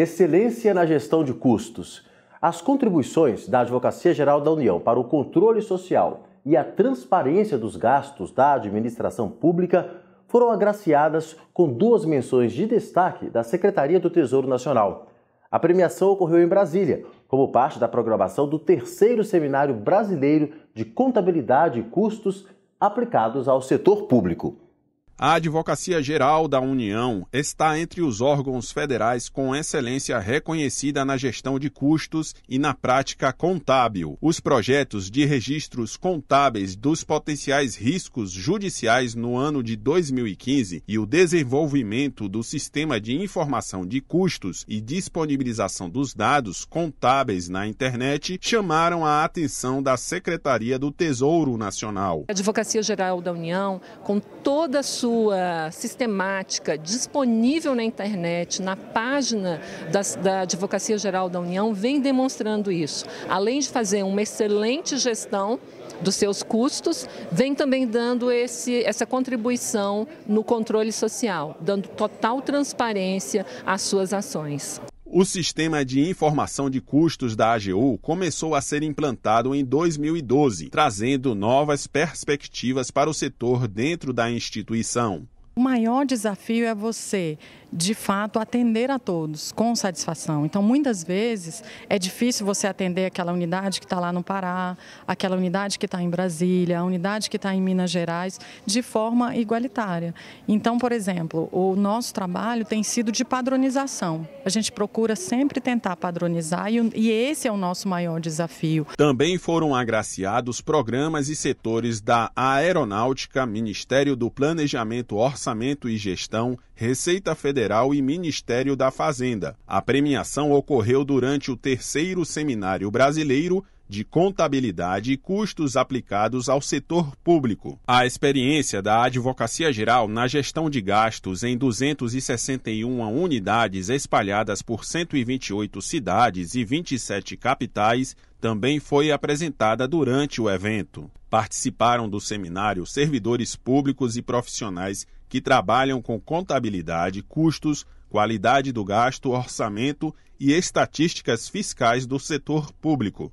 Excelência na gestão de custos. As contribuições da Advocacia Geral da União para o controle social e a transparência dos gastos da administração pública foram agraciadas com duas menções de destaque da Secretaria do Tesouro Nacional. A premiação ocorreu em Brasília, como parte da programação do terceiro Seminário Brasileiro de Contabilidade e Custos aplicados ao setor público. A Advocacia Geral da União está entre os órgãos federais com excelência reconhecida na gestão de custos e na prática contábil. Os projetos de registros contábeis dos potenciais riscos judiciais no ano de 2015 e o desenvolvimento do sistema de informação de custos e disponibilização dos dados contábeis na internet chamaram a atenção da Secretaria do Tesouro Nacional. A Advocacia Geral da União, com toda a sua sua sistemática disponível na internet, na página das, da Advocacia Geral da União, vem demonstrando isso. Além de fazer uma excelente gestão dos seus custos, vem também dando esse, essa contribuição no controle social, dando total transparência às suas ações. O sistema de informação de custos da AGU começou a ser implantado em 2012, trazendo novas perspectivas para o setor dentro da instituição. O maior desafio é você de fato, atender a todos com satisfação. Então, muitas vezes é difícil você atender aquela unidade que está lá no Pará, aquela unidade que está em Brasília, a unidade que está em Minas Gerais, de forma igualitária. Então, por exemplo, o nosso trabalho tem sido de padronização. A gente procura sempre tentar padronizar e, e esse é o nosso maior desafio. Também foram agraciados programas e setores da Aeronáutica, Ministério do Planejamento, Orçamento e Gestão, Receita Federal. Federal e Ministério da Fazenda. A premiação ocorreu durante o terceiro Seminário Brasileiro de contabilidade e custos aplicados ao setor público. A experiência da Advocacia Geral na gestão de gastos em 261 unidades espalhadas por 128 cidades e 27 capitais também foi apresentada durante o evento. Participaram do seminário servidores públicos e profissionais que trabalham com contabilidade, custos, qualidade do gasto, orçamento e estatísticas fiscais do setor público.